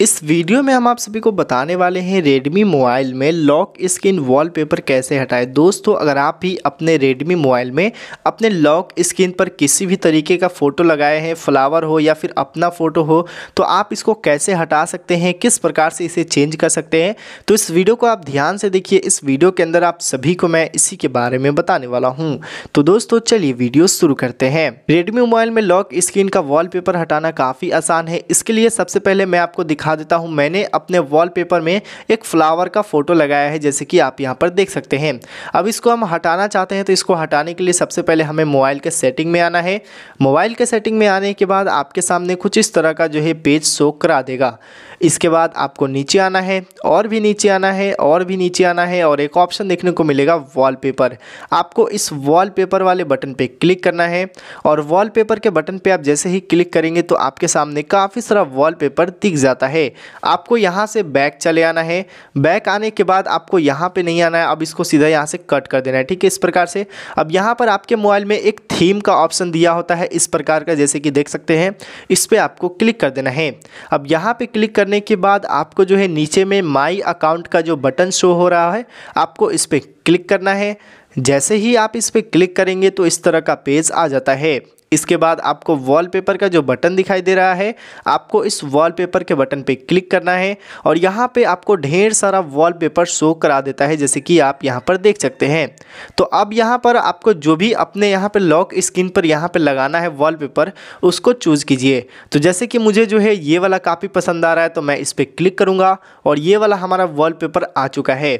इस वीडियो में हम आप सभी को बताने वाले हैं Redmi मोबाइल में लॉक स्क्रीन वॉलपेपर कैसे हटाएं दोस्तों अगर आप भी अपने Redmi मोबाइल में अपने लॉक स्क्रीन पर किसी भी तरीके का फ़ोटो लगाए हैं फ्लावर हो या फिर अपना फ़ोटो हो तो आप इसको कैसे हटा सकते हैं किस प्रकार से इसे चेंज कर सकते हैं तो इस वीडियो को आप ध्यान से देखिए इस वीडियो के अंदर आप सभी को मैं इसी के बारे में बताने वाला हूँ तो दोस्तों चलिए वीडियो शुरू करते हैं रेडमी मोबाइल में लॉक स्क्रीन का वॉल हटाना काफ़ी आसान है इसके लिए सबसे पहले मैं आपको दिखा दिखा देता हूँ मैंने अपने वॉलपेपर में एक फ्लावर का फ़ोटो लगाया है जैसे कि आप यहाँ पर देख सकते हैं अब इसको हम हटाना चाहते हैं तो इसको हटाने के लिए सबसे पहले हमें मोबाइल के सेटिंग में आना है मोबाइल के सेटिंग में आने के बाद आपके सामने कुछ इस तरह का जो है पेज शो करा देगा इसके बाद आपको नीचे आना है और भी नीचे आना है और भी नीचे आना है और एक ऑप्शन देखने को मिलेगा वॉलपेपर आपको इस वॉलपेपर वाले बटन पे क्लिक करना है और वॉलपेपर के बटन पे आप जैसे ही क्लिक करेंगे तो आपके सामने काफ़ी सारा वॉलपेपर दिख जाता है है आपको यहाँ से बैक चले आना है बैक आने के बाद आपको यहाँ पे नहीं आना है अब इसको सीधा यहाँ से कट कर देना है ठीक है इस प्रकार से अब यहाँ पर आपके मोबाइल में एक थीम का ऑप्शन दिया होता है इस प्रकार का जैसे कि देख सकते हैं इस पर आपको क्लिक कर देना है अब यहाँ पर क्लिक करने के बाद आपको जो है नीचे में माई अकाउंट का जो बटन शो हो रहा है आपको इस पर क्लिक करना है जैसे ही आप इस पर क्लिक करेंगे तो इस तरह का पेज आ जाता है इसके बाद आपको वॉलपेपर का जो बटन दिखाई दे रहा है आपको इस वॉलपेपर के बटन पे क्लिक करना है और यहाँ पे आपको ढेर सारा वॉलपेपर शो करा देता है जैसे कि आप यहाँ पर देख सकते हैं तो अब यहाँ पर आपको जो भी अपने यहाँ पर लॉक स्क्रीन पर यहाँ पर लगाना है वॉलपेपर उसको चूज़ कीजिए तो जैसे कि मुझे जो है ये वाला काफ़ी पसंद आ रहा है तो मैं इस पर क्लिक करूँगा और ये वाला हमारा वॉल आ चुका है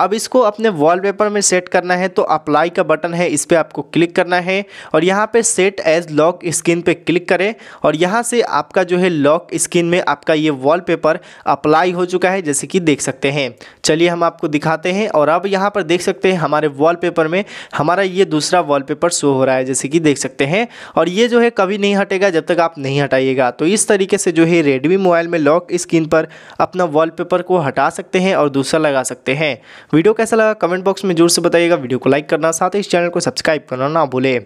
अब इसको अपने वॉल में सेट करना है तो अप्लाई का बटन है इस पर आपको क्लिक करना है और यहाँ पर सेट एज लॉक स्क्रीन पे क्लिक करें और यहाँ से आपका जो है लॉक स्क्रीन में आपका ये वॉलपेपर अप्लाई हो चुका है जैसे कि देख सकते हैं चलिए हम आपको दिखाते हैं और अब यहाँ पर देख सकते हैं हमारे वॉलपेपर में हमारा ये दूसरा वॉलपेपर शो हो रहा है जैसे कि देख सकते हैं और ये जो है कभी नहीं हटेगा जब तक आप नहीं हटाइएगा तो इस तरीके से जो है रेडमी मोबाइल में लॉक स्क्रीन पर अपना वॉल को हटा सकते हैं और दूसरा लगा सकते हैं वीडियो कैसा लगा कमेंट बॉक्स में जोर से बताइएगा वीडियो को लाइक करना साथ ही इस चैनल को सब्सक्राइब करना ना भूलें